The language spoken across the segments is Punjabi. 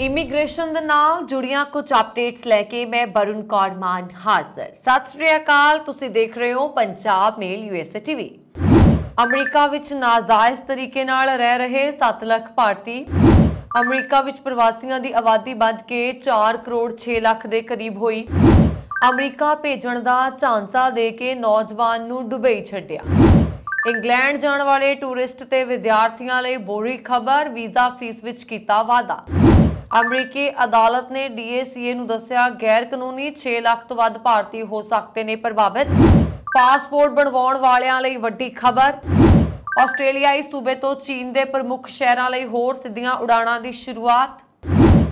ਇਮੀਗ੍ਰੇਸ਼ਨ ਦੇ ਨਾਲ ਜੁੜੀਆਂ ਕੁਝ ਅਪਡੇਟਸ ਲੈ ਕੇ ਮੈਂ ਬਰੁਨ ਕੌਰ ਮਾਨ ਹਾਜ਼ਰ ਸਤਿ ਸ੍ਰੀ ਅਕਾਲ ਤੁਸੀਂ ਦੇਖ ਰਹੇ ਹੋ Punjab mail USA TV America ਵਿੱਚ ਨਾਜਾਇਜ਼ ਤਰੀਕੇ ਨਾਲ ਰਹਿ ਰਹੇ 7 ਲੱਖ ਭਾਰਤੀ ਅਮਰੀਕਾ ਵਿੱਚ ਪ੍ਰਵਾਸੀਆਂ ਦੀ ਆਬਾਦੀ ਵੱਧ ਕੇ 4 ਕਰੋੜ 6 ਲੱਖ ਦੇ ਕਰੀਬ ਹੋਈ ਅਮਰੀਕਾ ਭੇਜਣ ਦਾ ਝਾਂਸਾ ਦੇ ਕੇ ਨੌਜਵਾਨ ਨੂੰ ਦੁਬਈ ਛੱਡਿਆ ਇੰਗਲੈਂਡ ਜਾਣ ਵਾਲੇ ਟੂਰਿਸਟ ਤੇ ਵਿਦਿਆਰਥੀਆਂ ਲਈ ਬੋਰੀ ਖਬਰ ਵੀਜ਼ਾ ਫੀਸ ਵਿੱਚ ਕੀਤਾ ਵਾਧਾ ਅਮਰੀਕੀ ਅਦਾਲਤ ਨੇ ਡੀਏਸੀਏ ਨੂੰ ਦੱਸਿਆ ਗੈਰ ਕਾਨੂੰਨੀ 6 ਲੱਖ ਤੋਂ ਵੱਧ ਭਾਰਤੀ ਹੋ ਸਕਦੇ ਨੇ ਪ੍ਰਭਾਵਿਤ ਪਾਸਪੋਰਟ ਬਣਵਾਉਣ ਵਾਲਿਆਂ ਲਈ ਵੱਡੀ ਖਬਰ ਆਸਟ੍ਰੇਲੀਆਈ ਸੂਬੇ ਤੋਂ ਚੀਨ ਦੇ ਪ੍ਰਮੁੱਖ ਸ਼ਹਿਰਾਂ ਲਈ ਹੋਰ ਸਿੱਧੀਆਂ ਉਡਾਣਾਂ ਦੀ ਸ਼ੁਰੂਆਤ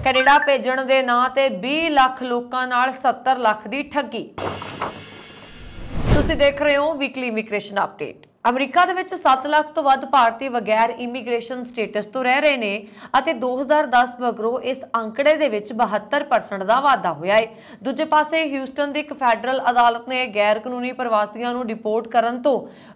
ਕੈਨੇਡਾ ਭੇਜਣ ਦੇ ਨਾਂ ਤੇ 20 ਲੱਖ ਲੋਕਾਂ ਨਾਲ 70 ਲੱਖ ਦੀ ਠੱਗੀ ਤੁਸੀਂ ਦੇਖ ਰਹੇ ਹੋ ਵੀਕਲੀ ਇਮੀਗ੍ਰੇਸ਼ਨ ਅਪਡੇਟ ਅਮਰੀਕਾ ਦੇ ਵਿੱਚ 7 ਲੱਖ ਤੋਂ ਵੱਧ ਭਾਰਤੀ ਬਗੈਰ ਇਮੀਗ੍ਰੇਸ਼ਨ ਸਟੇਟਸ ਤੋਂ ਰਹਿ ਰਹੇ ਨੇ ਅਤੇ 2010 ਮਗਰੋਂ ਇਸ ਅੰਕੜੇ ਦੇ ਵਿੱਚ 72% ਦਾ ਵਾਧਾ ਹੋਇਆ ਹੈ ਦੂਜੇ ਪਾਸੇ ਹਿਊਸਟਨ ਦੀ ਇੱਕ ਫੈਡਰਲ ਅਦਾਲਤ ਨੇ ਗੈਰ ਕਾਨੂੰਨੀ ਪ੍ਰਵਾਸੀਆਂ ਨੂੰ ਡਿਪੋਰਟ ਕਰਨ ਤੋਂ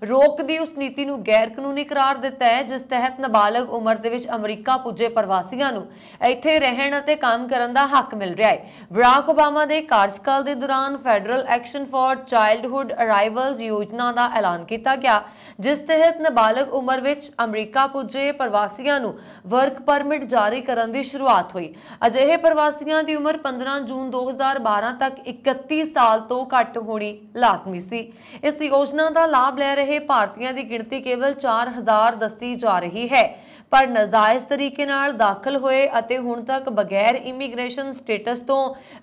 ਰੋਕ ਦੀ ਉਸ ਨੀਤੀ ਨੂੰ ਗੈਰ ਕਾਨੂੰਨੀ ਕਰਾਰ ਦਿੱਤਾ ਹੈ ਜਿਸ ਤਹਿਤ ਨਾਬਾਲਗ ਉਮਰ ਦੇ ਵਿੱਚ ਅਮਰੀਕਾ ਪੁੱਜੇ ਪ੍ਰਵਾਸੀਆਂ ਨੂੰ ਇੱਥੇ ਰਹਿਣ ਅਤੇ ਕੰਮ ਕਰਨ ਦਾ ਹੱਕ ਮਿਲ ਰਿਹਾ ਹੈ ਬਰਾਕ ਓਬਾਮਾ ਦੇ ਕਾਰਜਕਾਲ ਦੇ ਦੌਰਾਨ federal action for childhood arrivals ਯੋਜਨਾ ਦਾ ਐਲਾਨ ਕੀਤਾ ਗਿਆ ਜਿਸ ਤਹਿਤ ਨਾਬਾਲਗ ਉਮਰ ਵਿੱਚ ਅਮਰੀਕਾ ਪੁੱਜੇ ਪ੍ਰਵਾਸੀਆਂ ਨੂੰ ਵਰਕ ਪਰਮਿਟ ਜਾਰੀ ਕਰਨ ਦੀ ਸ਼ੁਰੂਆਤ ਹੋਈ ਅਜਿਹੇ ਪ੍ਰਵਾਸੀਆਂ ਦੀ ਉਮਰ 15 ਜੂਨ 2012 ਤੱਕ 31 ਸਾਲ ਤੋਂ ਘੱਟ ਹੋਣੀ ਲਾਜ਼ਮੀ ਸੀ ਇਸ ਯੋਜਨਾ ਦਾ ਲਾਭ ਲੈ ਰਹੇ ਭਾਰਤੀਆਂ ਦੀ ਗਿਣਤੀ ਕੇਵਲ 4000 ਦੱਸੀ ਜਾ ਰਹੀ ਹੈ ਪਰ ਨਜਾਇਜ਼ ਤਰੀਕੇ ਨਾਲ ਦਾਖਲ ਹੋਏ ਅਤੇ ਹੁਣ ਤੱਕ ਬਗੈਰ ਇਮੀਗ੍ਰੇਸ਼ਨ ਸਟੇਟਸ ਤੋਂ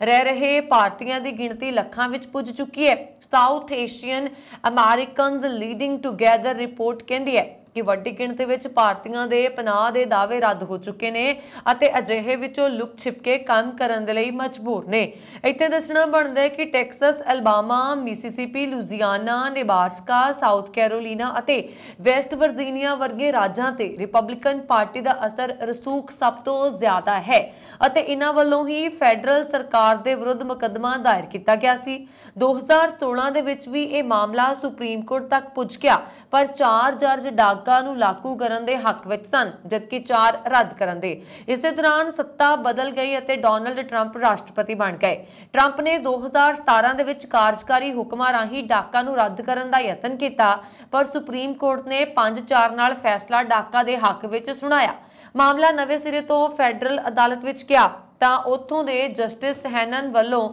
ਰਹਿ ਰਹੇ ਭਾਰਤੀਆਂ ਦੀ ਗਿਣਤੀ ਲੱਖਾਂ ਵਿੱਚ ਪੁੱਜ ਚੁੱਕੀ ਹੈ South Asian Americans leading together report ਕਹਿੰਦੀ ਹੈ ਕਿ ਵੱਡੀ ਗਿਣਤੀ ਵਿੱਚ ਭਾਰਤੀਆਂ ਦੇ ਪਨਾਹ ਦੇ ਦਾਅਵੇ ਰੱਦ ਹੋ ਚੁੱਕੇ ਨੇ ਅਤੇ ਅਜਿਹੇ ਵਿੱਚੋਂ ਲੁਕ ਛਿਪ ਕੇ ਕੰਮ ਕਰਨ ਦੇ ਲਈ ਮਜਬੂਰ ਨੇ ਇੱਥੇ ਦੱਸਣਾ ਬਣਦਾ ਹੈ ਕਿ Texas Alabama Mississippi Louisiana Nebraska South Carolina ਅਤੇ ਵੈਸਟ ਵਰਜੀਨੀਆ ਵਰਗੇ ਰਾਜਾਂ ਤੇ ਰਿਪਬਲਿਕਨ ਪਾਰਟੀ ਦਾ ਅਸਰ ਰਸੂਖ ਸਭ ਤੋਂ ਜ਼ਿਆਦਾ ਹੈ ਅਤੇ ਇਹਨਾਂ ਵੱਲੋਂ ਹੀ ਫੈਡਰਲ ਸਰਕਾਰ ਦੇ ਵਿਰੁੱਧ ਮੁਕੱਦਮਾ ਦਾਇਰ ਕੀਤਾ ਗਿਆ ਸੀ 2016 ਦੇ ਵਿੱਚ ਵੀ ਇਹ ਮਾਮਲਾ ਸੁਪਰੀਮ ਕੋਰਟ ਤੱਕ ਪੁੱਜ ਗਿਆ ਪਰ ਚਾਰ ਜੱਜ ਡਾਕ ਸਾਬਕਾ ਨੂੰ ਲਾਗੂ ਕਰਨ ਦੇ ਹੱਕ ਵਿੱਚ ਸਨ ਜਦਕਿ ਚਾਰ ਰੱਦ ਕਰਨ ਦੇ ਇਸੇ ਦੌਰਾਨ ਸੱਤਾ ਬਦਲ ਗਈ ਅਤੇ ਡੋਨਲਡ ਟਰੰਪ ਰਾਸ਼ਟਰਪਤੀ ਬਣ ਗਏ ਟਰੰਪ ਨੇ 2017 ਦੇ ਵਿੱਚ ਕਾਰਜਕਾਰੀ ਹੁਕਮਾਂ ਰਾਹੀਂ ਡਾਕਾ ਨੂੰ ਰੱਦ ਕਰਨ ਦਾ ਯਤਨ ਕੀਤਾ ਪਰ ਸੁਪਰੀਮ ਕੋਰਟ ਨੇ 5-4 ਨਾਲ ਫੈਸਲਾ ਡਾਕਾ ਦੇ ਹੱਕ ਵਿੱਚ ਸੁਣਾਇਆ ਮਾਮਲਾ ਨਵੇਂ ਸਿਰੇ ਤੋਂ ਫੈਡਰਲ ਅਦਾਲਤ ਵਿੱਚ ਗਿਆ ਤਾਂ ਉੱਥੋਂ ਦੇ ਜਸਟਿਸ ਹੈਨਨ ਵੱਲੋਂ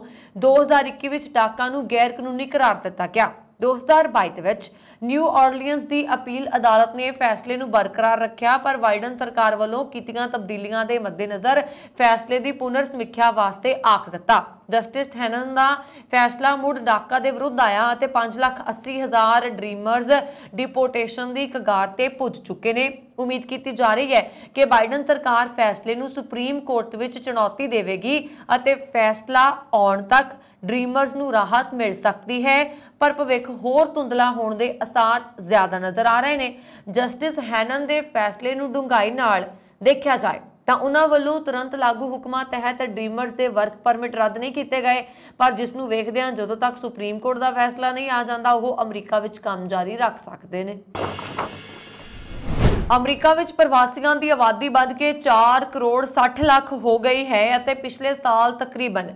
2021 ਵਿੱਚ ਡਾਕਾ ਨੂੰ ਗੈਰ ਕਾਨੂੰਨੀ ਘਰਾਰ ਦਿੱਤਾ ਗਿਆ 2022 ਦੇ ਵਿੱਚ ਨਿਊ ਆਰਲੀਅਨਸ ਦੀ ਅਪੀਲ ਅਦਾਲਤ ਨੇ ਫੈਸਲੇ ਨੂੰ ਬਰਕਰਾਰ ਰੱਖਿਆ ਪਰ ਵਾਈਡਨ ਸਰਕਾਰ ਵੱਲੋਂ ਕੀਤੀਆਂ ਤਬਦੀਲੀਆਂ ਦੇ ਮੱਦੇਨਜ਼ਰ ਫੈਸਲੇ ਦੀ ਪੁਨਰ ਸਮੀਖਿਆ ਵਾਸਤੇ ਆਖ ਦਿੱਤਾ ਜਸਟਿਸ ਹੈਨਨ ਦਾ ਫੈਸਲਾ ਮੁੜ ਡਾਕਾ ਦੇ ਵਿਰੁੱਧ ਆਇਆ ਅਤੇ 5,80,000 ਡ੍ਰੀਮਰਸ ਡਿਪੋਰਟੇਸ਼ਨ ਦੀ ਕਗਾਰ ਤੇ ਪੁੱਜ ਚੁੱਕੇ ਨੇ ਉਮੀਦ ਕੀਤੀ ਜਾ ਰਹੀ ਹੈ ਕਿ ਬਾਈਡਨ ਸਰਕਾਰ ਫੈਸਲੇ ਨੂੰ ਸੁਪਰੀਮ ਕੋਰਟ ਵਿੱਚ ਚੁਣੌਤੀ ਦੇਵੇਗੀ ਅਤੇ ਫੈਸਲਾ ਆਉਣ ਤੱਕ ਡ੍ਰੀਮਰਸ ਨੂੰ ਰਾਹਤ ਮਿਲ ਸਕਦੀ ਹੈ ਪਰ ਭਵਿੱਖ ਹੋਰ ਧੁੰਦਲਾ ਹੋਣ ਦੇ ਅਸਾਰ ਜ਼ਿਆਦਾ ਨਜ਼ਰ ਆ ਰਹੇ ਨੇ ਜਸਟਿਸ ਹੈਨਨ ਦੇ ਫੈਸਲੇ ਨੂੰ ਡੂੰਘਾਈ ਨਾਲ ਦੇਖਿਆ ਜਾਏ ਤਾਂ ਉਹਨਾਂ ਵੱਲੋਂ ਤੁਰੰਤ ਲਾਗੂ ਹੁਕਮਾਂ ਤਹਿਤ ਡ੍ਰੀਮਰਸ ਦੇ ਵਰਕ ਪਰਮਿਟ ਰੱਦ ਨਹੀਂ ਕੀਤੇ ਗਏ ਪਰ ਜਿਸ ਨੂੰ ਵੇਖਦੇ ਹਾਂ ਜਦੋਂ ਤੱਕ ਸੁਪਰੀਮ ਕੋਰਟ ਦਾ ਫੈਸਲਾ ਨਹੀਂ ਆ ਜਾਂਦਾ ਉਹ ਅਮਰੀਕਾ ਵਿੱਚ ਕੰਮ ਜਾਰੀ ਰੱਖ ਸਕਦੇ ਨੇ ਅਮਰੀਕਾ ਵਿੱਚ ਪ੍ਰਵਾਸੀਆਂ ਦੀ ਆਬਾਦੀ ਵੱਧ ਕੇ 4 ਕਰੋੜ 60 ਲੱਖ ਹੋ ਗਈ ਹੈ ਅਤੇ ਪਿਛਲੇ ਸਾਲ ਤਕਰੀਬਨ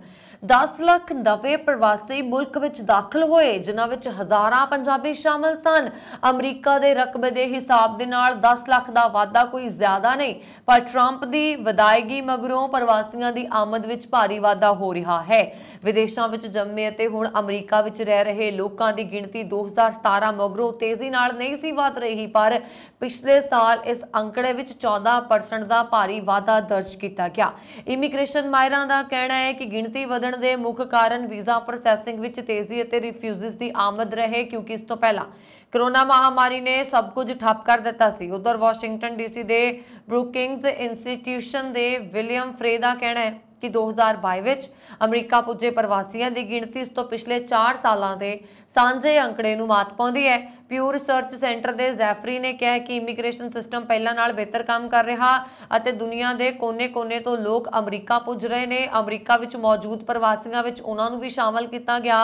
10 ਲੱਖ ਨਵੇਂ ਪ੍ਰਵਾਸੀ ਮੁਲਕ ਵਿੱਚ ਦਾਖਲ ਹੋਏ ਜਿਨ੍ਹਾਂ ਵਿੱਚ ਹਜ਼ਾਰਾਂ ਪੰਜਾਬੀ ਸ਼ਾਮਲ ਸਨ ਅਮਰੀਕਾ ਦੇ ਰਕਬੇ ਦੇ ਹਿਸਾਬ ਦੇ ਨਾਲ 10 ਲੱਖ ਦਾ ਵਾਧਾ ਕੋਈ ਜ਼ਿਆਦਾ ਨਹੀਂ ਪਰ ਟਰੰਪ ਦੀ ਵਿਦਾਇਗੀ ਮਗਰੋਂ ਪ੍ਰਵਾਸੀਆਂ ਦੀ ਆਮਦ ਵਿੱਚ ਭਾਰੀ ਵਾਧਾ ਹੋ ਰਿਹਾ ਹੈ ਵਿਦੇਸ਼ਾਂ ਵਿੱਚ ਜੰਮੇ ਅਤੇ ਹੁਣ ਅਮਰੀਕਾ ਵਿੱਚ ਰਹਿ ਰਹੇ ਲੋਕਾਂ ਦੀ ਗਿਣਤੀ 2017 ਮਗਰੋਂ ਤੇਜ਼ੀ ਨਾਲ ਨਹੀਂ ਸੀ ਵਧ ਰਹੀ ਪਰ ਪਿਛਲੇ ਸਾਲ ਇਸ ਅੰਕੜੇ ਵਿੱਚ 14% ਦਾ ਭਾਰੀ ਵਾਧਾ ਦਰਜ ਕੀਤਾ ਗਿਆ ਇਮੀਗ੍ਰੇਸ਼ਨ ਮਾਹਿਰਾਂ ਦਾ ਕਹਿਣਾ ਹੈ ਕਿ ਗਿਣਤੀ ਵਧਣ ਦੇ ਮੁੱਖ ਕਾਰਨ ਵੀਜ਼ਾ ਪ੍ਰੋਸੈਸਿੰਗ ਵਿੱਚ ਤੇਜ਼ੀ ਅਤੇ ਰਿਫਿਊਜ਼ਸ ਦੀ ਆਮਦ ਰਹੇ ਕਿਉਂਕਿ ਇਸ ਤੋਂ ਪਹਿਲਾਂ ਕਰੋਨਾ ਮਹਾਮਾਰੀ ਨੇ ਸਭ ਕੁਝ ਠੱਪ ਕਰ ਦਿੱਤਾ ਸੀ ਉਧਰ ਵਾਸ਼ਿੰਗਟਨ ਡੀਸੀ ਦੇ ਬਰੁਕਿੰਗਸ ਇੰਸਟੀਟਿਊਸ਼ਨ ਦੇ ਵਿਲੀਅਮ ਫਰੇ ਦਾ ਕਹਿਣਾ ਹੈ ਕਿ 2022 ਵਿੱਚ ਅਮਰੀਕਾ ਪੁੱਜੇ ਪ੍ਰਵਾਸੀਆਂ ਦੀ ਗਿਣਤੀ ਇਸ ਤੋਂ ਪਿਛਲੇ 4 ਸਾਲਾਂ ਦੇ ਸਾਂਝੇ ਅੰਕੜੇ ਨੂੰ ਮਾਤ ਪਾਉਂਦੀ ਹੈ ਪਿਊਰ ਰਿਸਰਚ ਸੈਂਟਰ ਦੇ ਜ਼ੈਫਰੀ ਨੇ ਕਿਹਾ ਕਿ ਇਮੀਗ੍ਰੇਸ਼ਨ ਸਿਸਟਮ ਪਹਿਲਾਂ ਨਾਲ ਬਿਹਤਰ ਕੰਮ ਕਰ ਰਿਹਾ ਅਤੇ ਦੁਨੀਆ ਦੇ ਕੋਨੇ-ਕੋਨੇ ਤੋਂ ਲੋਕ ਅਮਰੀਕਾ ਪੁੱਜ ਰਹੇ ਨੇ ਅਮਰੀਕਾ ਵਿੱਚ ਮੌਜੂਦ ਪ੍ਰਵਾਸੀਆਂ ਵਿੱਚ ਉਹਨਾਂ ਨੂੰ ਵੀ ਸ਼ਾਮਲ ਕੀਤਾ ਗਿਆ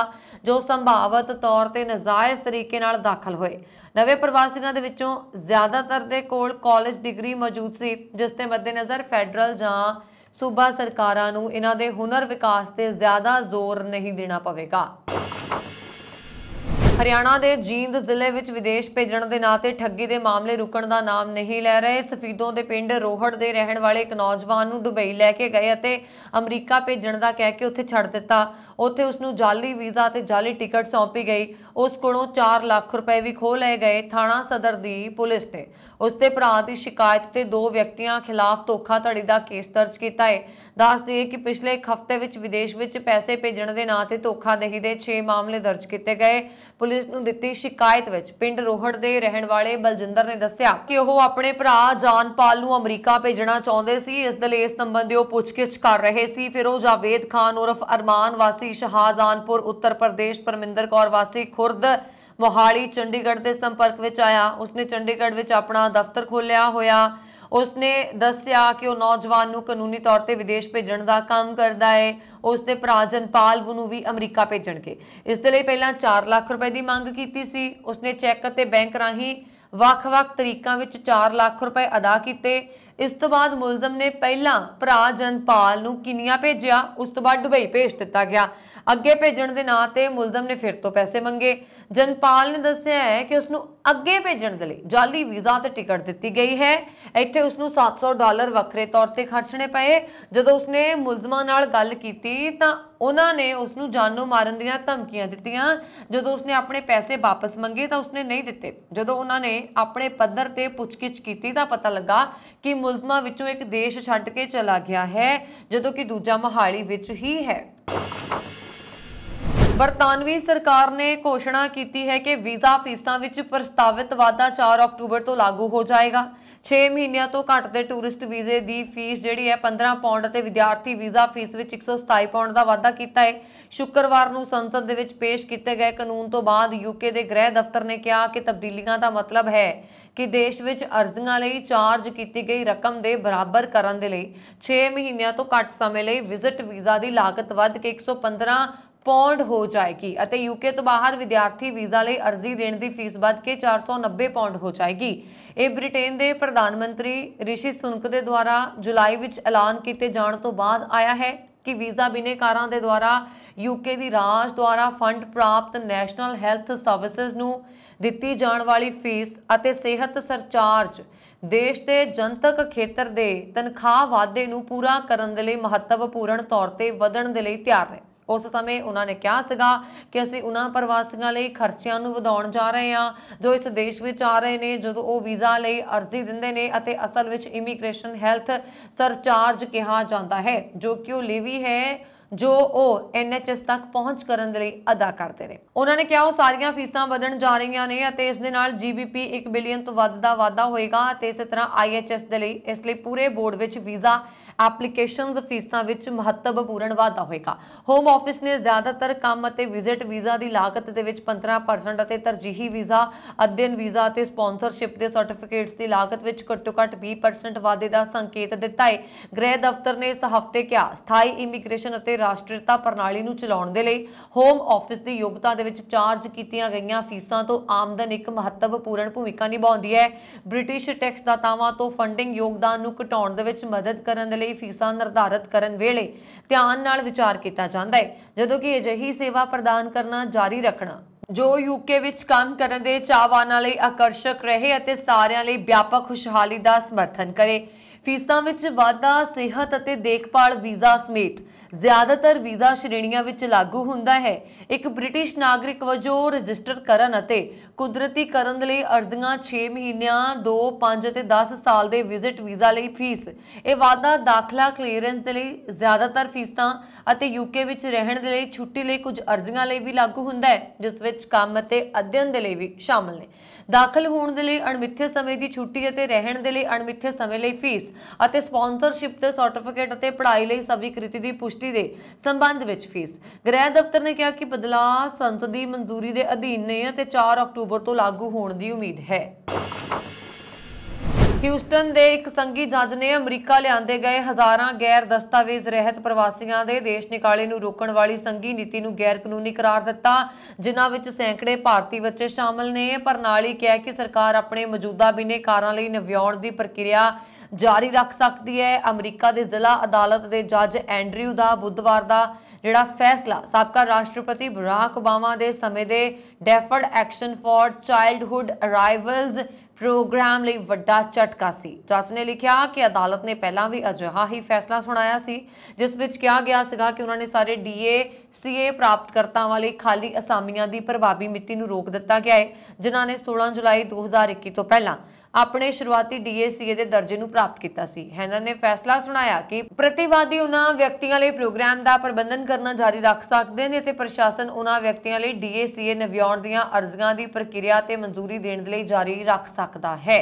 ਜੋ ਸੰਭਾਵਤ ਤੌਰ ਤੇ ਨਜਾਇਜ਼ ਤਰੀਕੇ ਨਾਲ ਦਾਖਲ ਹੋਏ ਨਵੇਂ ਪ੍ਰਵਾਸੀਆਂ ਦੇ ਵਿੱਚੋਂ ਜ਼ਿਆਦਾਤਰ ਦੇ ਕੋਲ ਕਾਲਜ ਡਿਗਰੀ ਮੌਜੂਦ ਸੀ ਜਿਸ ਤੇ ਮੱਦੇਨਜ਼ਰ ਫੈਡਰਲ ਜਾਂ ਸੂਬਾ ਸਰਕਾਰਾਂ ਨੂੰ ਇਹਨਾਂ ਦੇ ਹੁਨਰ ਵਿਕਾਸ ਤੇ ਜ਼ਿਆਦਾ ਜ਼ੋਰ ਨਹੀਂ ਦੇਣਾ ਪਵੇਗਾ ਹਰਿਆਣਾ ਦੇ ਜੀਂਦ ਜ਼ਿਲ੍ਹੇ ਵਿੱਚ ਵਿਦੇਸ਼ ਭੇਜਣ ਦੇ ਨਾਂ ਤੇ ਠੱਗੀ ਦੇ ਮਾਮਲੇ ਰੁਕਣ ਦਾ ਨਾਮ ਨਹੀਂ ਲੈ ਰਹੇ ਸਫੀਦੋਂ ਦੇ ਪਿੰਡ ਰੋਹੜ ਦੇ ਰਹਿਣ ਵਾਲੇ ਇੱਕ ਨੌਜਵਾਨ ਨੂੰ ਦੁਬਈ ਲੈ ਕੇ ਗਏ ਅਤੇ ਅਮਰੀਕਾ ਭੇਜਣ ਦਾ ਕਹਿ ਕੇ ਉੱਥੇ ਛੱਡ ਦਿੱਤਾ ਉੱਥੇ ਉਸ ਨੂੰ ਜਾਲੀ ਵੀਜ਼ਾ ਤੇ ਜਾਲੀ ਟਿਕਟ ਸੌਂਪੀ ਗਈ ਉਸ ਕੋਲੋਂ 4 ਲੱਖ ਰੁਪਏ ਵੀ ਖੋਹ ਲਏ ਗਏ ਥਾਣਾ ਸਦਰ ਦੀ ਪੁਲਿਸ ਨੇ ਉਸ ਦੇ ਭਰਾ ਦੀ ਸ਼ਿਕਾਇਤ ਤੇ ਦੋ ਵਿਅਕਤੀਆਂ ਖਿਲਾਫ ਧੋਖਾਧੜੀ ਦਾ ਕੇਸ ਦਰਜ ਕੀਤਾ ਹੈ ਦੱਸ ਦਈਏ ਕਿ ਪਿਛਲੇ ਇੱਕ ਹਫ਼ਤੇ ਵਿੱਚ ਵਿਦੇਸ਼ ਵਿੱਚ ਪੈਸੇ ਭੇਜਣ ਦੇ ਨਾਂ ਤੇ ਧੋਖਾਧੜੀ ਦੇ 6 ਮਾਮਲੇ ਦਰਜ ਕੀਤੇ ਗਏ ਪੁਲਿਸ ਨੂੰ ਦਿੱਤੀ ਸ਼ਿਕਾਇਤ ਵਿੱਚ ਪਿੰਡ ਰੋਹੜ ਦੇ ਰਹਿਣ ਵਾਲੇ ਬਲਜਿੰਦਰ ਨੇ ਦੱਸਿਆ ਕਿ ਉਹ ਆਪਣੇ ਭਰਾ ਜਾਨਪਾਲ ਨੂੰ ਅਮਰੀਕਾ ਭੇਜਣਾ ਚਾਹੁੰਦੇ ਸੀ ਇਸ ਦੇ ਲਈ ਇਸ ਸੰਬੰਧੀ ਉਹ ਪੁੱਛਗਿੱਛ ਕਰ ਰਹੇ ਸੀ ਫਿਰ ਉਹ ਜਾਵੇਦ ਖਾਨ ਉਰਫ ਅਰਮਾਨ ਵਾਸੀ ਵਾਸੀ ਸ਼ਹਾਜ਼ਾਨਪੁਰ ਉੱਤਰ ਪ੍ਰਦੇਸ਼ ਪਰਮਿੰਦਰ ਕੌਰ ਵਾਸੀ ਖੁਰਦ ਮੋਹਾਲੀ ਚੰਡੀਗੜ੍ਹ ਦੇ ਸੰਪਰਕ ਵਿੱਚ ਆਇਆ ਉਸਨੇ ਚੰਡੀਗੜ੍ਹ ਵਿੱਚ ਆਪਣਾ ਦਫ਼ਤਰ ਖੋਲ੍ਹਿਆ ਹੋਇਆ ਉਸਨੇ ਦੱਸਿਆ ਕਿ ਉਹ ਨੌਜਵਾਨ ਨੂੰ ਕਾਨੂੰਨੀ ਤੌਰ ਤੇ ਵਿਦੇਸ਼ ਭੇਜਣ ਦਾ ਕੰਮ ਕਰਦਾ ਹੈ ਉਸਦੇ ਭਰਾ ਜਨਪਾਲ ਨੂੰ ਵੀ ਅਮਰੀਕਾ ਭੇਜਣਗੇ ਇਸ ਦੇ ਲਈ ਪਹਿਲਾਂ 4 ਲੱਖ ਰੁਪਏ ਦੀ ਮੰਗ ਕੀਤੀ ਸੀ ਉਸਨੇ ਚੈੱਕ ਅਤੇ ਬੈਂਕ ਰਾਹੀਂ ਵੱਖ-ਵੱਖ ਤਰੀਕਾਂ ਵਿੱਚ 4 ਲੱਖ ਰੁਪਏ ਅਦਾ ਕੀਤੇ ਇਸ ਤੋਂ ਬਾਅਦ ਮੁਲਜ਼ਮ ਨੇ ਪਹਿਲਾਂ ਭਰਾ ਜਨਪਾਲ ਨੂੰ ਕਿਨੀਆ ਭੇਜਿਆ ਉਸ ਤੋਂ ਬਾਅਦ ਦੁਬਈ ਭੇਜ ਦਿੱਤਾ ਗਿਆ ਅੱਗੇ ਭੇਜਣ ਦੇ ਨਾਂ ਤੇ ਮੁਲਜ਼ਮ ਨੇ ਫਿਰ ਤੋਂ ਪੈਸੇ ਮੰਗੇ ਜਨਪਾਲ ਨੇ ਦੱਸਿਆ ਹੈ ਕਿ ਉਸ ਨੂੰ ਅੱਗੇ ਭੇਜਣ ਦੇ ਲਈ ਜਾਲੀ ਵੀਜ਼ਾ ਤੇ ਟਿਕਟ ਦਿੱਤੀ ਗਈ ਹੈ ਇੱਥੇ ਉਸ ਨੂੰ 700 ਡਾਲਰ ਵੱਖਰੇ ਤੌਰ ਤੇ ਖਰਚਣੇ ਪਏ ਜਦੋਂ ਉਸ ਨੇ ਮੁਲਜ਼ਮਾਂ ਨਾਲ ਗੱਲ ਕੀਤੀ ਤਾਂ ਉਹਨਾਂ ਨੇ ਉਸ ਨੂੰ ਜਾਨੋਂ ਮਾਰਨ ਦੀਆਂ ਧਮਕੀਆਂ ਦਿੱਤੀਆਂ ਜਦੋਂ ਉਸ ਨੇ ਆਪਣੇ ਪੈਸੇ ਵਾਪਸ ਮੰਗੇ ਤਾਂ ਉਸ ਨੇ ਨਹੀਂ ਦਿੱਤੇ ਜਦੋਂ ਉਹਨਾਂ ਨੇ ਆਪਣੇ ਪੱਧਰ ਤੇ ਪੁੱਛਗਿੱਛ ਕੀਤੀ ਤਾਂ ਪਤਾ ਲੱਗਾ ਕਿ ਮੁਲਜ਼ਮਾਂ ਵਿੱਚੋਂ ਇੱਕ ਦੇਸ਼ ਛੱਡ ਕੇ ਚਲਾ ਗਿਆ ਹੈ ਜਦੋਂ ਕਿ ਦੂਜਾ ਮਹਾਲੀ ਵਿੱਚ ਹੀ ਹੈ ਬਰਤਾਨਵੀ ਸਰਕਾਰ ਨੇ ਘੋਸ਼ਣਾ ਕੀਤੀ ਹੈ ਕਿ ਵੀਜ਼ਾ ਫੀਸਾਂ ਵਿੱਚ ਪ੍ਰਸਤਾਵਿਤ ਵਾਧਾ 4 ਅਕਤੂਬਰ ਤੋਂ ਲਾਗੂ ਹੋ ਜਾਏਗਾ 6 ਮਹੀਨਿਆਂ ਤੋਂ ਘੱਟ ਦੇ ਟੂਰਿਸਟ ਵੀਜ਼ੇ ਦੀ ਫੀਸ ਜਿਹੜੀ ਹੈ 15 ਪਾਉਂਡ ਅਤੇ ਵਿਦਿਆਰਥੀ ਵੀਜ਼ਾ ਫੀਸ ਵਿੱਚ 127 ਪਾਉਂਡ ਦਾ ਵਾਧਾ ਕੀਤਾ ਹੈ ਸ਼ੁੱਕਰਵਾਰ ਨੂੰ ਸੰਸਦ ਦੇ ਵਿੱਚ ਪੇਸ਼ ਕੀਤੇ ਗਏ ਕਾਨੂੰਨ ਤੋਂ ਬਾਅਦ ਯੂਕੇ ਦੇ ਗ੍ਰਹਿ ਦਫ਼ਤਰ ਨੇ ਕਿਹਾ ਕਿ ਤਬਦੀਲੀਆਂ ਦਾ ਮਤਲਬ ਹੈ ਕਿ ਦੇਸ਼ ਵਿੱਚ ਅਰਜ਼ੀਆਂ ਲਈ ਚਾਰਜ ਕੀਤੀ ਗਈ ਰਕਮ ਦੇ ਬਰਾਬਰ ਕਰਨ ਦੇ ਲਈ 6 ਮਹੀਨਿਆਂ ਤੋਂ ਘੱਟ ਸਮੇਂ ਲਈ ਵਿਜ਼ਿਟ ਵੀਜ਼ਾ ਦੀ ਲਾਗਤ ਵੱਧ ਕੇ 115 ਪੌਂਡ ਹੋ ਜਾਏਗੀ ਅਤੇ ਯੂਕੇ ਤੋਂ ਬਾਹਰ ਵਿਦਿਆਰਥੀ ਵੀਜ਼ਾ ਲਈ ਅਰਜ਼ੀ ਦੇਣ ਦੀ ਫੀਸ ਵੱਧ ਕੇ 490 ਪੌਂਡ ਹੋ ਜਾਏਗੀ ਇਹ ਬ੍ਰਿਟੇਨ ਦੇ ਪ੍ਰਧਾਨ ਮੰਤਰੀ ਰਿਸ਼ੀ ਸੁਨਕ ਦੇ ਦੁਆਰਾ ਜੁਲਾਈ ਵਿੱਚ ਐਲਾਨ ਕੀਤੇ ਜਾਣ ਤੋਂ ਬਾਅਦ ਆਇਆ ਹੈ ਕਿ ਵੀਜ਼ਾ ਬਿਨੇਕਾਰਾਂ ਦੇ ਦੁਆਰਾ ਯੂਕੇ ਦੀ ਰਾਜ ਦੁਆਰਾ ਫੰਡ ਪ੍ਰਾਪਤ ਨੈਸ਼ਨਲ ਹੈਲਥ ਸਰਵਿਸਿਜ਼ ਨੂੰ ਦਿੱਤੀ ਜਾਣ ਵਾਲੀ ਫੀਸ ਅਤੇ ਸਿਹਤ ਸਰਚਾਰਜ ਦੇਸ਼ ਦੇ ਜਨਤਕ ਖੇਤਰ ਦੇ ਤਨਖਾਹ ਵਾਧੇ ਨੂੰ ਪੂਰਾ ਕਰਨ ਦੇ ਲਈ ਮਹੱਤਵਪੂਰਨ ਤੌਰ ਤੇ ਵਧਣ ਦੇ ਲਈ ਤਿਆਰ ਹੈ ਉਸ ਸਮੇਂ ਉਹਨਾਂ ਨੇ ਕਿਹਾ ਸੀਗਾ ਕਿ ਅਸੀਂ ਉਹਨਾਂ ਪ੍ਰਵਾਸੀਆਂ ਲਈ ਖਰਚਿਆਂ ਨੂੰ ਵਧਾਉਣ ਜਾ ਰਹੇ ਹਾਂ ਜੋ ਇਸ ਦੇਸ਼ ਵਿੱਚ ਆ ਰਹੇ ਨੇ ਜਦੋਂ ਉਹ ਵੀਜ਼ਾ ਲਈ ਅਰਜ਼ੀ ਦਿੰਦੇ ਨੇ ਅਤੇ ਅਸਲ ਵਿੱਚ ਇਮੀਗ੍ਰੇਸ਼ਨ ਹੈਲਥ ਸਰਚਾਰਜ ਕਿਹਾ ਜਾਂਦਾ ਹੈ ਜੋ ਕਿ ਉਹ ਲੇਵੀ ਹੈ ਜੋ ਉਹ ਐਨਐਚਐਸ ਤੱਕ ਪਹੁੰਚ ਕਰਨ ਦੇ ਲਈ ਅਦਾ ਕਰਦੇ ਨੇ ਉਹਨਾਂ ਨੇ ਕਿਹਾ ਉਹ ਸਾਰੀਆਂ ਫੀਸਾਂ ਵਧਣ ਜਾ ਰਹੀਆਂ ਨੇ ਅਤੇ ਇਸ ਦੇ ਨਾਲ ਜੀਬੀਪੀ 1 ਬਿਲੀਅਨ ਤੋਂ ਵੱਧ ਦਾ ਵਾਧਾ ਹੋਏਗਾ ਅਤੇ ਇਸੇ ਤਰ੍ਹਾਂ ਆਈਐਚਐਸ ਦੇ ਲਈ ਇਸ ਲਈ ਪੂਰੇ ਬੋਰਡ ਵਿੱਚ ਵੀਜ਼ਾ ਐਪਲੀਕੇਸ਼ਨਸ ਫੀਸਾਂ ਵਿੱਚ ਮਹੱਤਵਪੂਰਨ ਵਾਧਾ ਹੋਏਗਾ ਹੋਮ ਆਫਿਸ ਨੇ ਜ਼ਿਆਦਾਤਰ ਕੰਮ ਅਤੇ ਵਿਜ਼ਿਟ ਵੀਜ਼ਾ ਦੀ ਲਾਗਤ ਦੇ ਵਿੱਚ 15% ਅਤੇ ਤਰਜੀਹੀ ਵੀਜ਼ਾ ਅਧਿਐਨ ਵੀਜ਼ਾ ਅਤੇ ਸਪਾਂਸਰਸ਼ਿਪ ਦੇ ਸਰਟੀਫਿਕੇਟਸ ਦੀ ਲਾਗਤ ਵਿੱਚ ਘੱਟੋ-ਘੱਟ 20% ਵਾਧੇ ਦਾ ਸੰਕੇਤ ਦਿੱਤਾ ਹੈ ਗ੍ਰਹਿ ਦਫ਼ਤਰ ਨੇ ਇਸ ਹਫ਼ਤੇ ਕਿਹਾ ਸਥਾਈ ਇਮੀਗ੍ਰੇਸ਼ਨ ਅਤੇ ਰਾਸ਼ਟਰੀਤਾ ਪ੍ਰਣਾਲੀ ਨੂੰ ਚਲਾਉਣ ਦੇ ਲਈ ਹੋਮ ਆਫਿਸ ਦੀ ਯੋਗਤਾ ਦੇ ਵਿੱਚ ਚਾਰਜ ਕੀਤੀਆਂ ਗਈਆਂ ਫੀਸਾਂ ਤੋਂ ਆਮਦਨ ਇੱਕ ਮਹੱਤਵਪੂਰਨ ਭੂਮਿਕਾ ਨਿਭਾਉਂਦੀ ਹੈ ਬ੍ਰਿਟਿਸ਼ ਟੈਕਸ ਦਾਤਾਵਾਂ ਤੋਂ ਫੰਡਿੰਗ ਯੋਗਦਾਨ ਨੂੰ ਘਟਾਉਣ ਦੇ ਵਿੱਚ ਮਦਦ ਕਰਨ ਦੇ ਲਈ ਲਈ ਫੀਸਾਂ ਨਿਰਧਾਰਤ ਕਰਨ ਵੇਲੇ ਧਿਆਨ ਨਾਲ ਵਿਚਾਰ ਕੀਤਾ ਜਾਂਦਾ ਹੈ ਜਦੋਂ ਕਿ ਅਜਿਹੀ ਸੇਵਾ ਪ੍ਰਦਾਨ ਕਰਨਾ ਜਾਰੀ ਰੱਖਣਾ ਜੋ ਯੂਕੇ ਵਿੱਚ ਕੰਮ ਕਰਨ ਦੇ ਚਾਹਵਾਨਾਂ ਲਈ ਆਕਰਸ਼ਕ ਰਹੇ ਅਤੇ ਸਾਰਿਆਂ ਲਈ ਵਿਆਪਕ ਖੁਸ਼ਹਾਲੀ ਦਾ ਸਮਰਥਨ ਕਰੇ ਫੀਸਾਂ ਵਿੱਚ ਵਾਧਾ ਸਿਹਤ ਅਤੇ ਦੇਖਭਾਲ ਵੀਜ਼ਾ ਸਮੇਤ ਜ਼ਿਆਦਾਤਰ ਵੀਜ਼ਾ ਸ਼੍ਰੇਣੀਆਂ ਵਿੱਚ ਲਾਗੂ ਹੁੰਦਾ ਹੈ ਇੱਕ ਬ੍ਰਿਟਿਸ਼ ਨਾਗਰਿਕ ਵਜੋਂ ਰਜਿਸਟਰ ਕਰਨ ਅਤੇ ਕੁਦਰਤੀ ਕਰਨ ਲਈ ਅਰਜ਼ੀਆਂ 6 ਮਹੀਨਿਆਂ 2 5 ਅਤੇ 10 ਸਾਲ ਦੇ ਵਿਜ਼ਿਟ ਵੀਜ਼ਾ ਲਈ ਫੀਸ ਇਹ ਵਾਧਾ ਦਾਖਲਾ ਕਲੀਅਰੈਂਸ ਦੇ ਲਈ ਜ਼ਿਆਦਾਤਰ ਫੀਸਾਂ ਅਤੇ ਯੂਕੇ ਵਿੱਚ ਰਹਿਣ ਦੇ ਲਈ ਛੁੱਟੀ ਲਈ ਕੁਝ ਅਰਜ਼ੀਆਂ ਲਈ ਵੀ ਲਾਗੂ ਹੁੰਦਾ ਹੈ ਜਿਸ ਵਿੱਚ ਕੰਮ ਅਤੇ ਅਧਿਐਨ ਦੇ ਲਈ ਵੀ ਸ਼ਾਮਲ ਨੇ ਦਾਖਲ ਹੋਣ ਦੇ ਲਈ ਅਣਮਿੱਥੇ ਸਮੇਂ ਦੀ ਛੁੱਟੀ ਅਤੇ ਰਹਿਣ ਦੇ ਲਈ ਅਣਮਿੱਥੇ ਸਮੇਂ ਲਈ ਫੀਸ ਅਤੇ ਸਪਾਂਸਰਸ਼ਿਪ ਤੇ ਸਰਟੀਫਿਕੇਟ ਅਤੇ ਪੜ੍ਹਾਈ ਲਈ ਸਵੀਕ੍ਰਿਤੀ ਦੀ ਪੁਸ਼ਟੀ ਦੇ ਸੰਬੰਧ ਵਿੱਚ ਫੀਸ ਗ੍ਰਹਿ ਦਫ਼ਤਰ ਨੇ ਕਿਹਾ ਕਿ ਬਦਲਾ ਸੰਸਦੀ ਮਨਜ਼ੂਰੀ ਦੇ ਅਧੀਨ ਨੇ ਅਤੇ 4 ਅਕਤੂਬਰ ਤੋਂ ਲਾਗੂ ਹੋਣ ਦੀ ਉਮੀਦ ਹੈ ਹਿਊਸਟਨ ਦੇ ਇੱਕ ਸੰਗੀ ਜੱਜ ਨੇ ਅਮਰੀਕਾ ਲਿਆਂਦੇ ਗਏ ਹਜ਼ਾਰਾਂ ਗੈਰ ਦਸਤਾਵੇਜ਼ ਰਹਿਤ ਪ੍ਰਵਾਸੀਆਂ ਦੇ ਦੇਸ਼ ਨਿਕਾਲੇ ਨੂੰ ਰੋਕਣ ਵਾਲੀ ਸੰਗੀ ਨੀਤੀ ਨੂੰ ਗੈਰ ਕਾਨੂੰਨੀ ਕਰਾਰ ਦਿੱਤਾ ਜਿਨ੍ਹਾਂ ਵਿੱਚ ਸੈਂਕੜੇ ਭਾਰਤੀ ਬੱਚੇ ਸ਼ਾਮਲ ਨੇ ਪਰ ਨਾਲ ਹੀ ਕਿਹਾ ਕਿ ਸਰਕਾਰ ਆਪਣੇ ਮੌਜੂਦਾ ਬਿਨੇਕਾਰਾਂ ਲਈ ਨਵਿਆਉਣ ਦੀ ਪ੍ਰਕਿਰਿਆ ਜਾਰੀ ਰੱਖ ਸਕਦੀ ਹੈ ਅਮਰੀਕਾ ਦੇ ਜ਼ਿਲ੍ਹਾ ਅਦਾਲਤ ਦੇ ਜੱਜ ਐਂਡਰਿਊ ਦਾ ਬੁੱਧਵਾਰ ਦਾ ਜਿਹੜਾ ਫੈਸਲਾ ਸਾਬਕਾ ਰਾਸ਼ਟਰਪਤੀ ਬਰਾਕ ਓਬਾਮਾ ਦੇ ਸਮੇਂ ਦੇ deferred action for childhood arrivals program ਲਈ ਵੱਡਾ ਝਟਕਾ ਸੀ ਜੱਜ ਨੇ ਲਿਖਿਆ ਕਿ ਅਦਾਲਤ ਨੇ ਪਹਿਲਾਂ ਵੀ ਅਜਿਹਾ ਹੀ ਫੈਸਲਾ ਸੁਣਾਇਆ ਸੀ ਜਿਸ ਵਿੱਚ ਕਿਹਾ ਗਿਆ ਸੀਗਾ ਕਿ ਉਹਨਾਂ ਨੇ ਸਾਰੇ ਡੀਏ ਸੀਏ ਪ੍ਰਾਪਤਕਰਤਾਵਾਂ ਲਈ ਖਾਲੀ ਅਸਾਮੀਆਂ ਦੀ ਪ੍ਰਭਾਵੀ ਮਿਤੀ ਨੂੰ ਰੋਕ ਦਿੱਤਾ ਗਿਆ ਹੈ ਜਿਨ੍ਹਾਂ ਨੇ 16 ਜੁਲਾਈ 2021 ਤੋਂ ਪਹਿਲਾਂ ਆਪਣੇ ਸ਼ੁਰੂਆਤੀ ਡੀਏਸੀਏ ਦੇ ਦਰਜੇ ਨੂੰ ਪ੍ਰਾਪਤ ਕੀਤਾ ਸੀ ਹੈਨਾ ਨੇ ਫੈਸਲਾ ਸੁਣਾਇਆ ਕਿ ਪ੍ਰਤੀਵਾਦੀ ਉਹਨਾਂ ਵਿਅਕਤੀਆਂ ਲਈ ਪ੍ਰੋਗਰਾਮ ਦਾ ਪ੍ਰਬੰਧਨ ਕਰਨਾ ਜਾਰੀ ਰੱਖ ਸਕਦੇ ਨੇ ਅਤੇ ਪ੍ਰਸ਼ਾਸਨ ਉਹਨਾਂ ਵਿਅਕਤੀਆਂ ਲਈ ਡੀਏਸੀਏ ਨਵਿਆਉਣ ਦੀਆਂ ਅਰਜ਼ੀਆਂ ਦੀ ਪ੍ਰਕਿਰਿਆ ਤੇ ਮਨਜ਼ੂਰੀ ਦੇਣ ਦੇ ਲਈ ਜਾਰੀ ਰੱਖ ਸਕਦਾ ਹੈ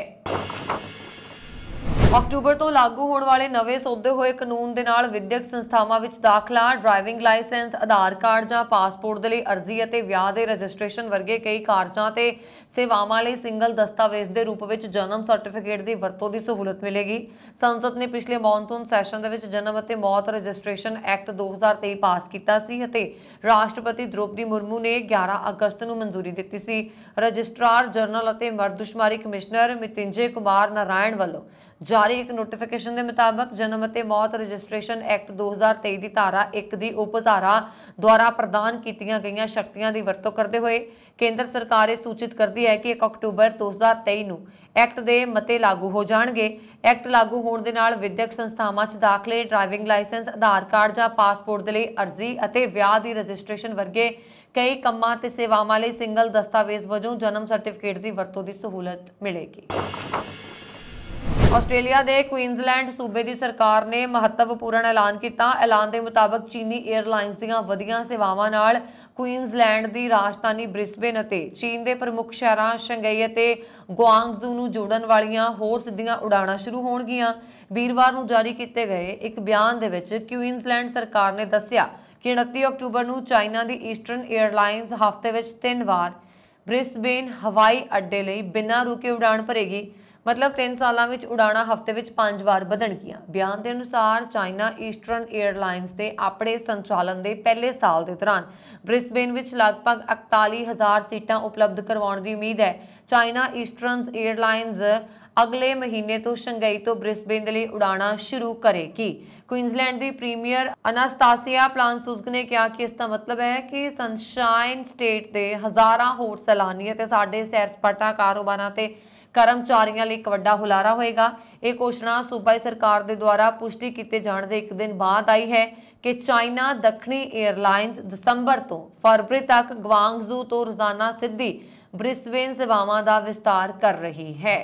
ਅਕਤੂਬਰ ਤੋਂ ਲਾਗੂ ਹੋਣ ਵਾਲੇ ਨਵੇਂ ਸੋਧੇ ਹੋਏ ਕਾਨੂੰਨ ਦੇ ਨਾਲ ਵਿਦਿਅਕ ਸੰਸਥਾਵਾਂ ਵਿੱਚ ਦਾਖਲਾ ਡਰਾਈਵਿੰਗ ਲਾਇਸੈਂਸ ਆਧਾਰ ਕਾਰਡ ਜਾਂ ਪਾਸਪੋਰਟ ਦੇ ਲਈ ਅਰਜ਼ੀ ਅਤੇ ਵਿਆਹ ਦੇ ਰਜਿਸਟ੍ਰੇਸ਼ਨ ਵਰਗੇ ਕਈ ਕਾਰਜਾਂ ਤੇ ਸੇਵਾਵਾਂ ਲਈ ਸਿੰਗਲ ਦਸਤਾਵੇਜ਼ ਦੇ ਰੂਪ ਵਿੱਚ ਜਨਮ ਸਰਟੀਫਿਕੇਟ ਦੀ ਵਰਤੋਂ ਦੀ ਸਹੂਲਤ ਮਿਲੇਗੀ ਸੰਸਦ ਨੇ ਪਿਛਲੇ ਮੌਨਸੂਨ ਸੈਸ਼ਨ ਦੇ ਵਿੱਚ ਜਨਮ ਅਤੇ ਮੌਤ ਰਜਿਸਟ੍ਰੇਸ਼ਨ ਐਕਟ 2023 ਪਾਸ ਕੀਤਾ ਸੀ ਅਤੇ ਰਾਸ਼ਟਰਪਤੀ ਦ੍ਰੋਪਦੀ ਮੁਰਮੂ ਨੇ 11 ਅਗਸਤ ਨੂੰ ਮਨਜ਼ੂਰੀ ਦਿੱਤੀ ਸੀ ਰਜਿਸਟਰਾਰ ਜਨਰਲ ਅਤੇ ਮਰਦੁਸ਼ਮਾਰੀ ਕਮਿਸ਼ਨਰ ਮਿਤਿੰਜੇ ਕੁਮਾਰ ਨਾਰਾਇਣ ਵੱਲੋਂ ਜਾਰੀ ਇੱਕ ਨੋਟੀਫਿਕੇਸ਼ਨ ਦੇ ਮੁਤਾਬਕ ਜਨਮ ਅਤੇ ਮੌਤ ਰਜਿਸਟ੍ਰੇਸ਼ਨ ਐਕਟ 2023 ਦੀ ਧਾਰਾ 1 ਦੀ ਉਪਧਾਰਾ ਦੁਆਰਾ ਪ੍ਰਦਾਨ ਕੀਤੀਆਂ ਗਈਆਂ ਸ਼ਕਤੀਆਂ ਦੀ ਵਰਤੋਂ ਕਰਦੇ ਹੋਏ ਕੇਂਦਰ ਸਰਕਾਰ ਇਹ ਸੂਚਿਤ ਕਰਦੀ ਹੈ ਕਿ 1 ਅਕਤੂਬਰ 2023 ਨੂੰ ਐਕਟ ਦੇ ਮਤੇ ਲਾਗੂ ਹੋ ਜਾਣਗੇ ਐਕਟ ਲਾਗੂ ਹੋਣ ਦੇ ਨਾਲ ਵਿਦਿਅਕ ਸੰਸਥਾਵਾਂ 'ਚ ਦਾਖਲੇ ਡਰਾਈਵਿੰਗ ਲਾਇਸੈਂਸ ਆਧਾਰ ਕਾਰਡ ਜਾਂ ਪਾਸਪੋਰਟ ਦੇ ਲਈ ਅਰਜ਼ੀ ਅਤੇ ਵਿਆਹ ਦੀ ਰਜਿਸਟ੍ਰੇਸ਼ਨ ਵਰਗੇ ਕਈ ਕੰਮਾਂ ਤੇ ਸੇਵਾਵਾਂ ਲਈ ਸਿੰਗਲ ਦਸਤਾਵੇਜ਼ ਵਜੋਂ ਜਨਮ ਸਰਟੀਫਿਕੇਟ ਦੀ ਵਰਤੋਂ ਦੀ ਸਹੂਲਤ ਮਿਲੇਗੀ ਆਸਟ੍ਰੇਲੀਆ ਦੇ ਕੁਈਨਜ਼ਲੈਂਡ ਸੂਬੇ ਦੀ ਸਰਕਾਰ ਨੇ ਮਹੱਤਵਪੂਰਨ ਐਲਾਨ ਕੀਤਾ ਐਲਾਨ ਦੇ ਮੁਤਾਬਕ ਚੀਨੀ 에ਅਰਲਾਈਨਸ ਦੀਆਂ ਵਧੀਆਂ ਸੇਵਾਵਾਂ ਨਾਲ ਕੁਈਨਜ਼ਲੈਂਡ ਦੀ ਰਾਜਧਾਨੀ ਬ੍ਰਿਸਬੇਨ ਅਤੇ ਚੀਨ ਦੇ ਪ੍ਰਮੁੱਖ ਸ਼ਹਿਰਾਂ ਸ਼ੰਘਾਈ ਅਤੇ ਗੁਆਂਗਜ਼ੂ ਨੂੰ ਜੋੜਨ ਵਾਲੀਆਂ ਹੋਰ ਸਿੱਧੀਆਂ ਉਡਾਣਾਂ ਸ਼ੁਰੂ ਹੋਣਗੀਆਂ ਵੀਰਵਾਰ ਨੂੰ ਜਾਰੀ ਕੀਤੇ ਗਏ ਇੱਕ ਬਿਆਨ ਦੇ ਵਿੱਚ ਕੁਈਨਜ਼ਲੈਂਡ ਸਰਕਾਰ ਨੇ ਦੱਸਿਆ ਕਿ 29 ਅਕਤੂਬਰ ਨੂੰ ਚਾਈਨਾ ਦੀ ਈਸਟਰਨ 에ਅਰਲਾਈਨਸ ਹਫ਼ਤੇ ਵਿੱਚ ਤਿੰਨ ਵਾਰ ਬ੍ਰਿਸਬੇਨ ਹਵਾਈ ਅੱਡੇ ਲਈ ਬਿਨਾਂ ਰੁਕੇ ਉਡਾਣ ਭਰੇਗੀ ਮਤਲਬ 3 ਸਾਲਾਂ ਵਿੱਚ ਉਡਾਣਾ ਹਫ਼ਤੇ ਵਿੱਚ 5 ਵਾਰ ਵਧਣਗੀਆਂ ਬਿਆਨ ਦੇ ਅਨੁਸਾਰ ਚਾਈਨਾ ਈਸਟਰਨ 에ਅਰਲਾਈਨਸ ਦੇ ਆਪਣੇ ਸੰਚਾਲਨ ਦੇ ਪਹਿਲੇ ਸਾਲ ਦੇ ਦੌਰਾਨ ਬ੍ਰਿਸਬੇਨ ਵਿੱਚ ਲਗਭਗ 41000 ਸੀਟਾਂ ਉਪਲਬਧ ਕਰਵਾਉਣ ਦੀ ਉਮੀਦ ਹੈ ਚਾਈਨਾ ਈਸਟਰਨਸ 에ਅਰਲਾਈਨਸ ਅਗਲੇ ਮਹੀਨੇ ਤੋਂ ਸ਼ੰਘਾਈ ਤੋਂ ਬ੍ਰਿਸਬੇਨ ਦੇ ਲਈ ਉਡਾਣਾ ਸ਼ੁਰੂ ਕਰੇਗੀ ਕੁਇਨਜ਼ਲੈਂਡ ਦੀ ਪ੍ਰੀਮੀਅਰ ਅਨਾਸਤਾਸੀਆ ਪਲਾਂਸੂਸਕ ਨੇ ਕਿਹਾ ਕਿ ਇਸ ਦਾ ਮਤਲਬ ਹੈ ਕਿ ਸਨਸ਼ਾਈਨ ਸਟੇਟ ਦੇ ਹਜ਼ਾਰਾਂ ਹੋਰ ਸੈਲਾਨੀ ਅਤੇ ਸਾਡੇ ਸੈਰ ਸਪਾਟਾ ਕਾਰੋਬਾਰਾਂ ਤੇ ਕਰਮਚਾਰੀਆਂ ਲਈ ਇੱਕ ਵੱਡਾ ਹੁਲਾਰਾ ਹੋਏਗਾ ਇਹ ਘੋਸ਼ਣਾ ਸੂਬਾਈ ਸਰਕਾਰ ਦੇ ਦੁਆਰਾ ਪੁਸ਼ਟੀ ਕੀਤੇ ਜਾਣ ਦੇ ਇੱਕ ਦਿਨ ਬਾਅਦ ਆਈ ਹੈ ਕਿ ਚਾਈਨਾ ਦੱਖਣੀ 에ਅਰਲਾਈਨਸ ਦਸੰਬਰ ਤੋਂ ਫਰਵਰੀ ਤੱਕ ਗਵਾਂਗਜ਼ੂ ਤੋਂ ਰੋਜ਼ਾਨਾ ਸਿੱਧੀ ਬ੍ਰਿਸਬੇਨ ਸੇਵਾਵਾਂ ਦਾ ਵਿਸਤਾਰ ਕਰ ਰਹੀ ਹੈ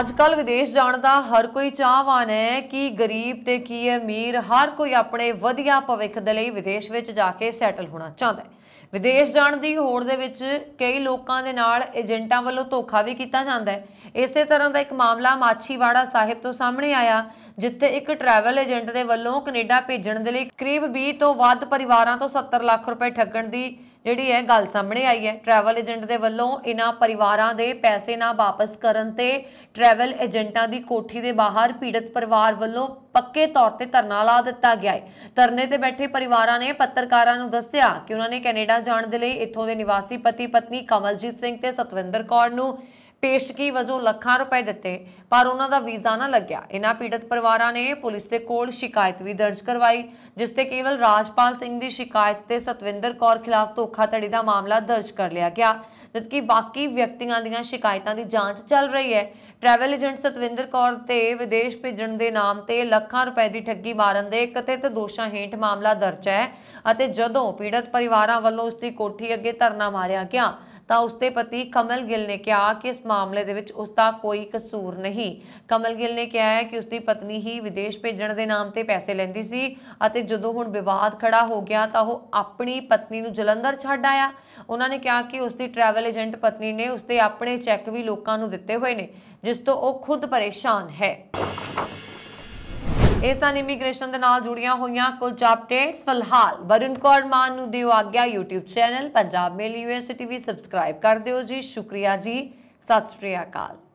ਅੱਜ ਕੱਲ ਵਿਦੇਸ਼ ਜਾਣ ਦਾ ਹਰ ਕੋਈ ਚਾਹਵਾਨ ਹੈ ਕਿ ਗਰੀਬ ਤੇ ਕੀ ਅਮੀਰ ਹਰ ਕੋਈ ਆਪਣੇ ਵਧੀਆ ਭਵਿੱਖ ਦੇ ਲਈ ਵਿਦੇਸ਼ ਵਿੱਚ ਜਾ ਕੇ ਸੈਟਲ ਹੋਣਾ ਚਾਹੁੰਦਾ ਹੈ ਵਿਦੇਸ਼ ਜਾਣ ਦੀ ਹੋੜ ਦੇ ਵਿੱਚ ਕਈ ਲੋਕਾਂ ਦੇ ਨਾਲ ਏਜੰਟਾਂ ਵੱਲੋਂ ਧੋਖਾ ਵੀ ਕੀਤਾ ਜਾਂਦਾ ਹੈ ਇਸੇ ਤਰ੍ਹਾਂ ਦਾ ਇੱਕ ਮਾਮਲਾ ਮਾਛੀਵਾੜਾ ਸਾਹਿਬ ਤੋਂ ਸਾਹਮਣੇ ਆਇਆ ਜਿੱਥੇ ਇੱਕ ਟਰੈਵਲ ਏਜੰਟ ਦੇ ਵੱਲੋਂ ਕੈਨੇਡਾ ਭੇਜਣ ਦੇ ਲਈ ਕਰੀਬ 20 ਤੋਂ ਵੱਧ ਪਰਿਵਾਰਾਂ ਤੋਂ 70 ਲੱਖ ਰੁਪਏ ਠੱਗਣ ਦੀ ਜਿਹੜੀ ਹੈ ਗੱਲ ਸਾਹਮਣੇ ਆਈ ਹੈ ਟਰੈਵਲ ਏਜੰਟ ਦੇ ਵੱਲੋਂ ਇਹਨਾਂ ਪਰਿਵਾਰਾਂ ਦੇ ਪੈਸੇ ਨਾ ਵਾਪਸ ਕਰਨ ਤੇ ਟਰੈਵਲ ਏਜੰਟਾਂ ਦੀ ਕੋਠੀ ਦੇ ਬਾਹਰ ਪੀੜਤ ਪਰਿਵਾਰ ਵੱਲੋਂ ਪੱਕੇ ਤੌਰ ਤੇ ਧਰਨਾ ਲਾ ਦਿੱਤਾ ਗਿਆ ਹੈ ਧਰਨੇ ਤੇ ਬੈਠੇ ਪਰਿਵਾਰਾਂ ਨੇ ਪੱਤਰਕਾਰਾਂ ਨੂੰ ਦੱਸਿਆ ਕਿ ਉਹਨਾਂ ਨੇ ਕੈਨੇਡਾ ਜਾਣ ਦੇ ਲਈ ਇੱਥੋਂ ਦੇ ਨਿਵਾਸੀ ਪਤੀ ਪਤਨੀ ਕਮਲਜੀਤ ਸਿੰਘ ਤੇ ਸਤਵਿੰਦਰ ਕੌਰ ਨੂੰ ਪੇਸ਼ਕੀ ਵਜੋਂ ਲੱਖਾਂ ਰੁਪਏ ਦਿੱਤੇ ਪਰ ਉਹਨਾਂ ਦਾ ਵੀਜ਼ਾ ਨਾ ਲੱਗਿਆ ਇਹਨਾਂ ਪੀੜਤ ਪਰਿਵਾਰਾਂ ਨੇ ਪੁਲਿਸ ਦੇ ਕੋਲ ਸ਼ਿਕਾਇਤ ਵੀ ਦਰਜ ਕਰਵਾਈ ਜਿਸ ਤੇ ਕੇਵਲ ਰਾਜਪਾਲ ਸਿੰਘ ਦੀ ਸ਼ਿਕਾਇਤ ਤੇ ਸਤਵਿੰਦਰ ਕੌਰ ਖਿਲਾਫ ਧੋਖਾਧੜੀ ਦਾ ਮਾਮਲਾ ਦਰਜ ਕਰ ਲਿਆ ਗਿਆ ਜਦਕਿ ਬਾਕੀ ਵਿਅਕਤੀਆਂ ਦੀਆਂ ਸ਼ਿਕਾਇਤਾਂ ਦੀ ਜਾਂਚ ਚੱਲ ਰਹੀ ਹੈ ਟਰੈਵਲ ਏਜੰਟ ਸਤਵਿੰਦਰ ਕੌਰ ਤੇ ਵਿਦੇਸ਼ ਭੇਜਣ ਦੇ ਨਾਮ ਤੇ ਲੱਖਾਂ ਰੁਪਏ ਦੀ ਠੱਗੀ ਮਾਰਨ ਦੇ ਕਥਿਤ ਦੋਸ਼ਾਂ ਹੇਠ ਮਾਮਲਾ ਦਰਜ ਹੈ ਅਤੇ ਜਦੋਂ ਪੀੜਤ ਪਰਿਵਾਰਾਂ ਵੱਲੋਂ ਉਸ ਦੀ ਕੋਠੀ ਅੱਗੇ ਧਰਨਾ ਮਾਰਿਆ ਗਿਆ ਤਾਂ ਉਸਦੇ ਪਤੀ ਕਮਲ ਗਿੱਲ ਨੇ ਕਿਹਾ ਕਿ ਇਸ ਮਾਮਲੇ ਦੇ ਵਿੱਚ ਉਸ ਦਾ ਕੋਈ ਕਸੂਰ ਨਹੀਂ ਕਮਲ ਗਿੱਲ ਨੇ ਕਿਹਾ ਹੈ ਕਿ ਉਸਦੀ ਪਤਨੀ ਹੀ ਵਿਦੇਸ਼ ਭੇਜਣ ਦੇ ਨਾਮ ਤੇ ਪੈਸੇ ਲੈਂਦੀ ਸੀ ਅਤੇ ਜਦੋਂ ਹੁਣ ਵਿਵਾਦ ਖੜਾ ਹੋ ਗਿਆ ਤਾਂ ਉਹ ਆਪਣੀ ਪਤਨੀ ਨੂੰ ਜਲੰਧਰ ਛੱਡ ਆਇਆ ਉਹਨਾਂ ਨੇ ਕਿਹਾ ਕਿ ਉਸਦੀ ਟਰੈਵਲ ਏਜੰਟ ਪਤਨੀ ਨੇ ਉਸਦੇ ਆਪਣੇ ਚੈੱਕ ਵੀ ਲੋਕਾਂ ਨੂੰ ਦਿੱਤੇ ਹੋਏ ਨੇ ਜਿਸ ਤੋਂ ਉਹ ਖੁਦ ਪਰੇਸ਼ਾਨ ਹੈ ਇਸ ਸਨ ਇਮੀਗ੍ਰੇਸ਼ਨ ਦੇ ਨਾਲ ਜੁੜੀਆਂ ਹੋਈਆਂ ਕੁਝ ਅਪਡੇਟਸ ਫਿਲਹਾਲ ਵਰੁਣ ਕੌਰ ਮਾਨ ਨੂੰ ਦਿਓ ਆਗਿਆ YouTube channel Punjab mail UST V subscribe ਕਰ ਦਿਓ ਜੀ ਸ਼ੁਕਰੀਆ ਜੀ ਸਤਿ ਸ਼੍ਰੀ ਅਕਾਲ